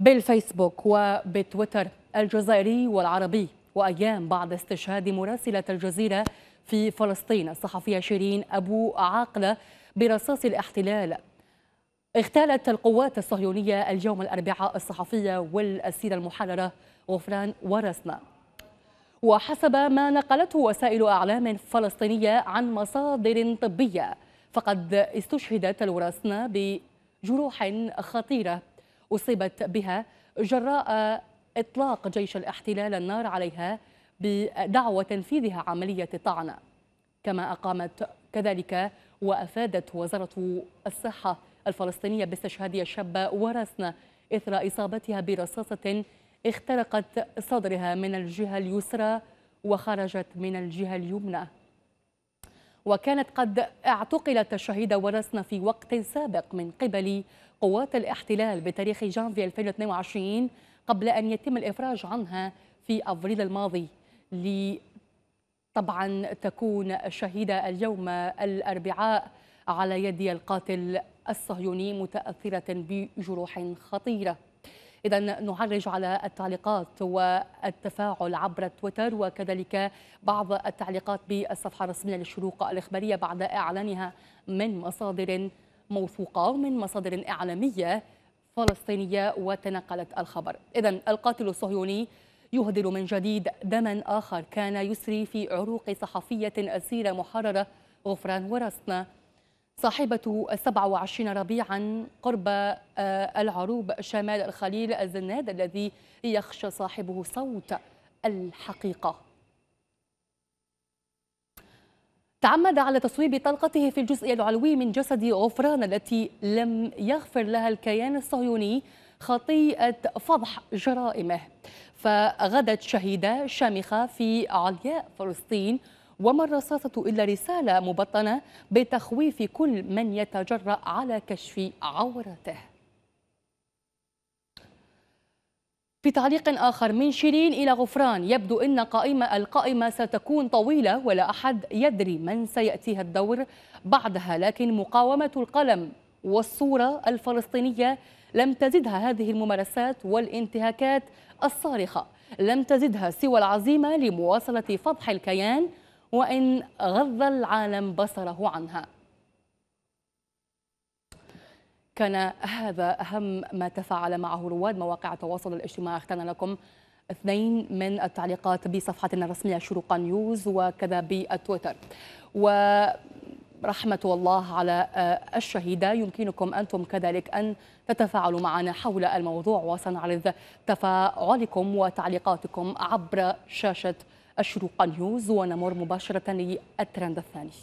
بالفيسبوك وبتويتر الجزائري والعربي وأيام بعد استشهاد مراسلة الجزيرة في فلسطين الصحفية شيرين أبو عاقلة برصاص الاحتلال اغتالت القوات الصهيونية اليوم الأربعاء الصحفية والأسيرة المحررة غفران ورسنا وحسب ما نقلته وسائل أعلام فلسطينية عن مصادر طبية فقد استشهدت الورسنا بجروح خطيرة أصيبت بها جراء إطلاق جيش الاحتلال النار عليها بدعوى تنفيذها عملية طعن كما أقامت كذلك وأفادت وزارة الصحة الفلسطينية باستشهاد الشابة ورسنا إثر إصابتها برصاصة اخترقت صدرها من الجهة اليسرى وخرجت من الجهة اليمنى وكانت قد اعتقلت الشهيدة ورسنا في وقت سابق من قبل قوات الاحتلال بتاريخ جانفي 2022 قبل أن يتم الإفراج عنها في أفريل الماضي طبعا تكون الشهيدة اليوم الأربعاء على يد القاتل الصهيوني متأثرة بجروح خطيرة إذا نعرج على التعليقات والتفاعل عبر تويتر وكذلك بعض التعليقات بالصفحة الرسمية للشروق الإخبارية بعد إعلانها من مصادر موثوقة ومن مصادر إعلامية فلسطينية وتنقلت الخبر إذا القاتل الصهيوني يهدر من جديد دما آخر كان يسري في عروق صحفية أسيرة محررة غفران ورسنا صاحبة 27 ربيعا قرب آه، العروب شمال الخليل الزناد الذي يخشى صاحبه صوت الحقيقة تعمد على تصويب طلقته في الجزء العلوي من جسد غفران التي لم يغفر لها الكيان الصهيوني خطيئة فضح جرائمه فغدت شهيدة شامخة في علياء فلسطين وما الرصاصة إلا رسالة مبطنة بتخويف كل من يتجرأ على كشف عورته في تعليق آخر من شيرين إلى غفران يبدو أن قائمة القائمة ستكون طويلة ولا أحد يدري من سيأتيها الدور بعدها لكن مقاومة القلم والصورة الفلسطينية لم تزدها هذه الممارسات والانتهاكات الصارخة لم تزدها سوى العزيمة لمواصلة فضح الكيان وإن غض العالم بصره عنها كان هذا أهم ما تفاعل معه رواد مواقع التواصل الاجتماعي اختنا لكم اثنين من التعليقات بصفحتنا الرسمية شروق نيوز وكذا بالتويتر ورحمة الله على آه، الشهيدة يمكنكم أنتم كذلك أن تتفاعلوا معنا حول الموضوع وسنعرض تفاعلكم وتعليقاتكم عبر شاشة أشرق نيوز ونمر مباشرة للترند الثاني